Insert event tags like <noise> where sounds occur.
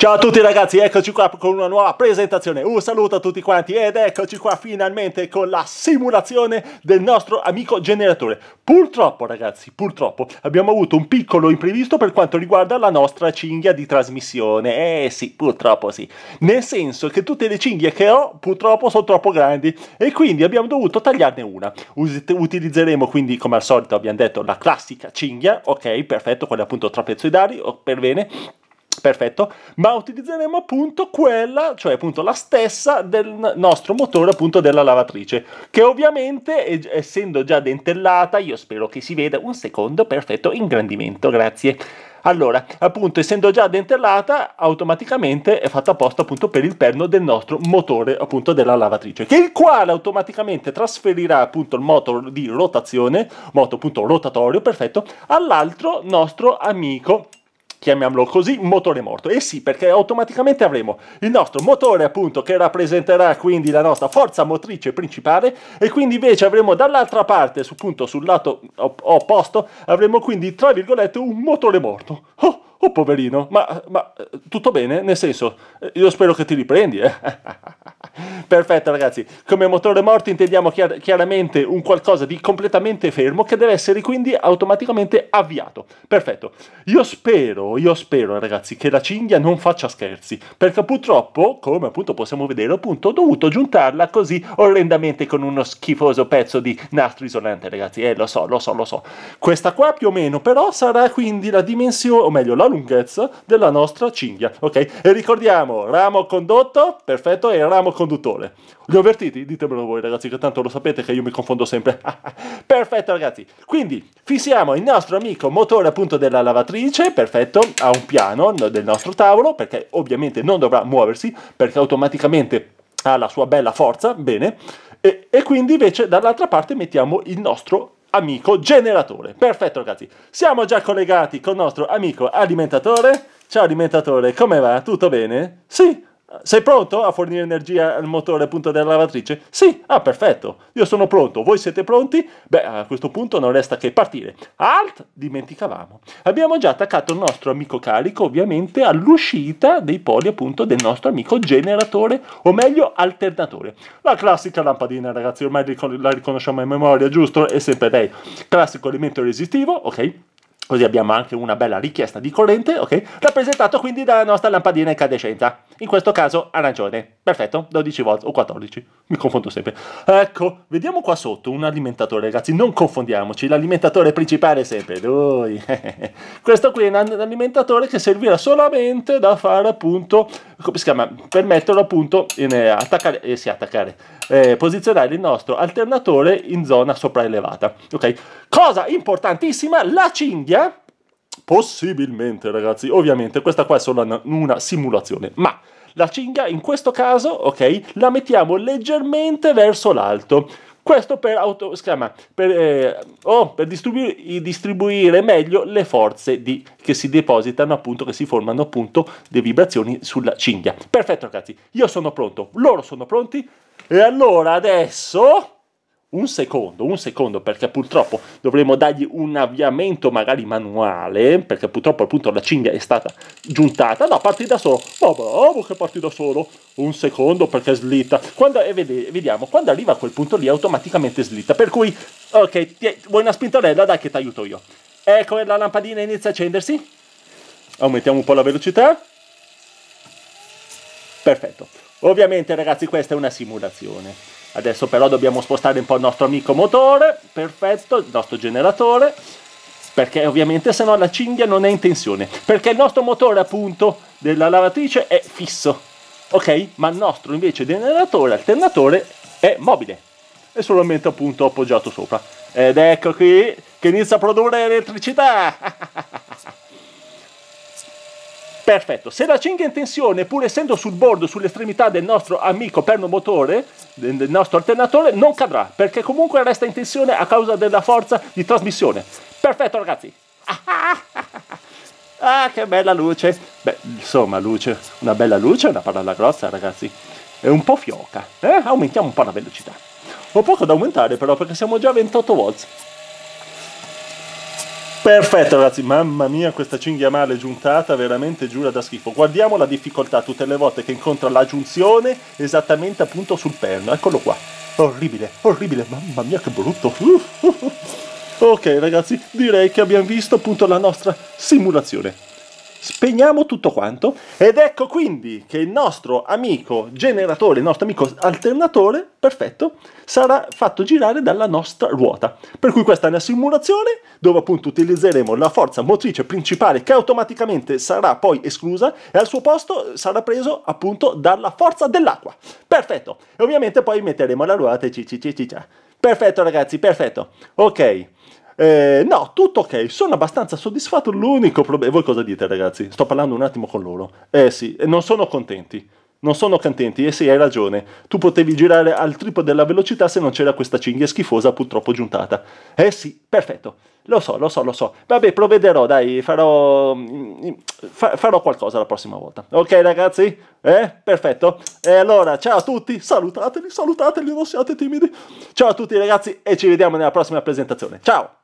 Ciao a tutti ragazzi, eccoci qua con una nuova presentazione, un saluto a tutti quanti ed eccoci qua finalmente con la simulazione del nostro amico generatore. Purtroppo ragazzi, purtroppo abbiamo avuto un piccolo imprevisto per quanto riguarda la nostra cinghia di trasmissione, eh sì, purtroppo sì, nel senso che tutte le cinghie che ho purtroppo sono troppo grandi e quindi abbiamo dovuto tagliarne una. Usite, utilizzeremo quindi come al solito abbiamo detto la classica cinghia, ok, perfetto, quella appunto trapezoidali, oh, per bene, Perfetto, ma utilizzeremo appunto quella, cioè appunto la stessa del nostro motore appunto della lavatrice, che ovviamente essendo già dentellata, io spero che si veda un secondo perfetto ingrandimento, grazie. Allora, appunto, essendo già dentellata, automaticamente è fatta apposta appunto per il perno del nostro motore appunto della lavatrice, che il quale automaticamente trasferirà appunto il motor di rotazione, moto appunto rotatorio, perfetto, all'altro nostro amico chiamiamolo così, motore morto. E eh sì, perché automaticamente avremo il nostro motore appunto che rappresenterà quindi la nostra forza motrice principale e quindi invece avremo dall'altra parte, sul, punto, sul lato opposto, avremo quindi tra virgolette un motore morto. Oh, oh poverino, ma, ma eh, tutto bene? Nel senso, eh, io spero che ti riprendi, eh. <laughs> Perfetto ragazzi, come motore morto intendiamo chiar chiaramente un qualcosa di completamente fermo che deve essere quindi automaticamente avviato. Perfetto, io spero, io spero ragazzi che la cinghia non faccia scherzi, perché purtroppo, come appunto possiamo vedere appunto, ho dovuto giuntarla così orrendamente con uno schifoso pezzo di nastro isolante ragazzi, eh lo so, lo so, lo so. Questa qua più o meno però sarà quindi la dimensione, o meglio la lunghezza della nostra cinghia, ok? E ricordiamo, ramo condotto, perfetto, e ramo condotto conduttore. Li ho avvertiti? Ditemelo voi ragazzi, che tanto lo sapete che io mi confondo sempre. <laughs> perfetto ragazzi, quindi fissiamo il nostro amico motore appunto della lavatrice, perfetto, a un piano del nostro tavolo, perché ovviamente non dovrà muoversi, perché automaticamente ha la sua bella forza, bene, e, e quindi invece dall'altra parte mettiamo il nostro amico generatore. Perfetto ragazzi, siamo già collegati con il nostro amico alimentatore. Ciao alimentatore, come va? Tutto bene? Sì, sei pronto a fornire energia al motore appunto della lavatrice? Sì, ah perfetto, io sono pronto, voi siete pronti? Beh, a questo punto non resta che partire. Alt, dimenticavamo. Abbiamo già attaccato il nostro amico carico ovviamente all'uscita dei poli appunto del nostro amico generatore o meglio alternatore. La classica lampadina ragazzi, ormai la riconosciamo in memoria, giusto? È sempre lei. Classico elemento resistivo, ok? Così abbiamo anche una bella richiesta di corrente, ok? Rappresentato quindi dalla nostra lampadina incandescenza. In questo caso arancione. Perfetto, 12 volt o 14. Mi confondo sempre. Ecco, vediamo qua sotto un alimentatore, ragazzi. Non confondiamoci, l'alimentatore principale è sempre lui. <laughs> questo qui è un alimentatore che servirà solamente da fare appunto, come si chiama? Per metterlo appunto in eh, attaccare, eh, sì, attaccare. Eh, posizionare il nostro alternatore in zona sopraelevata, ok? Cosa importantissima, la cinghia Possibilmente, ragazzi. Ovviamente, questa qua è solo una, una simulazione. Ma la cinghia, in questo caso, ok, la mettiamo leggermente verso l'alto. Questo per, auto, chiama, per, eh, oh, per distribuire, distribuire, meglio le forze di, che si depositano, appunto, che si formano appunto le vibrazioni sulla cinghia. Perfetto, ragazzi, io sono pronto, loro sono pronti. E allora adesso un secondo, un secondo, perché purtroppo dovremmo dargli un avviamento magari manuale, perché purtroppo appunto la cinghia è stata giuntata, no, parti da solo, oh, bravo che parti da solo, un secondo perché slitta, quando, e eh, vediamo, quando arriva a quel punto lì automaticamente slitta, per cui, ok, ti, vuoi una spintonella? dai che ti aiuto io, ecco la lampadina inizia a accendersi, aumentiamo un po' la velocità, perfetto, ovviamente ragazzi questa è una simulazione, Adesso però dobbiamo spostare un po' il nostro amico motore, perfetto, il nostro generatore, perché ovviamente se no la cinghia non è in tensione, perché il nostro motore appunto della lavatrice è fisso, ok? Ma il nostro invece generatore alternatore è mobile, è solamente appunto appoggiato sopra. Ed ecco qui che inizia a produrre elettricità! <laughs> Perfetto, se la cinghia è in tensione, pur essendo sul bordo, sull'estremità del nostro amico perno motore, il nostro alternatore non cadrà perché comunque resta in tensione a causa della forza di trasmissione. Perfetto ragazzi! <laughs> Ah, che bella luce! Beh, insomma, luce, una bella luce è una parola grossa, ragazzi. È un po' fioca, eh? Aumentiamo un po' la velocità. Ho poco da aumentare però perché siamo già a 28 volts. Perfetto ragazzi, mamma mia questa cinghia male giuntata veramente giura da schifo. Guardiamo la difficoltà tutte le volte che incontra la giunzione esattamente appunto sul perno, eccolo qua. Orribile, orribile, mamma mia che brutto. <laughs> Ok ragazzi, direi che abbiamo visto appunto la nostra simulazione spegniamo tutto quanto ed ecco quindi che il nostro amico generatore, il nostro amico alternatore, perfetto, sarà fatto girare dalla nostra ruota. Per cui questa è una simulazione dove appunto utilizzeremo la forza motrice principale che automaticamente sarà poi esclusa e al suo posto sarà preso appunto dalla forza dell'acqua. Perfetto! E ovviamente poi metteremo la ruota e ci ci ci ci. ci. Perfetto ragazzi, perfetto. Ok. Eh, no, tutto ok, sono abbastanza soddisfatto. L'unico problema. voi cosa dite, ragazzi? Sto parlando un attimo con loro. Eh sì, non sono contenti. Non sono contenti, e eh sì, hai ragione. Tu potevi girare al triplo della velocità se non c'era questa cinghia schifosa purtroppo giuntata. Eh sì, perfetto. Lo so, lo so, lo so. Vabbè, provvederò, dai, farò, mm, mm, farò qualcosa la prossima volta. Ok, ragazzi? Eh? Perfetto. E allora, ciao a tutti, salutateli, salutateli, non siate timidi. Ciao a tutti, ragazzi, e ci vediamo nella prossima presentazione. Ciao!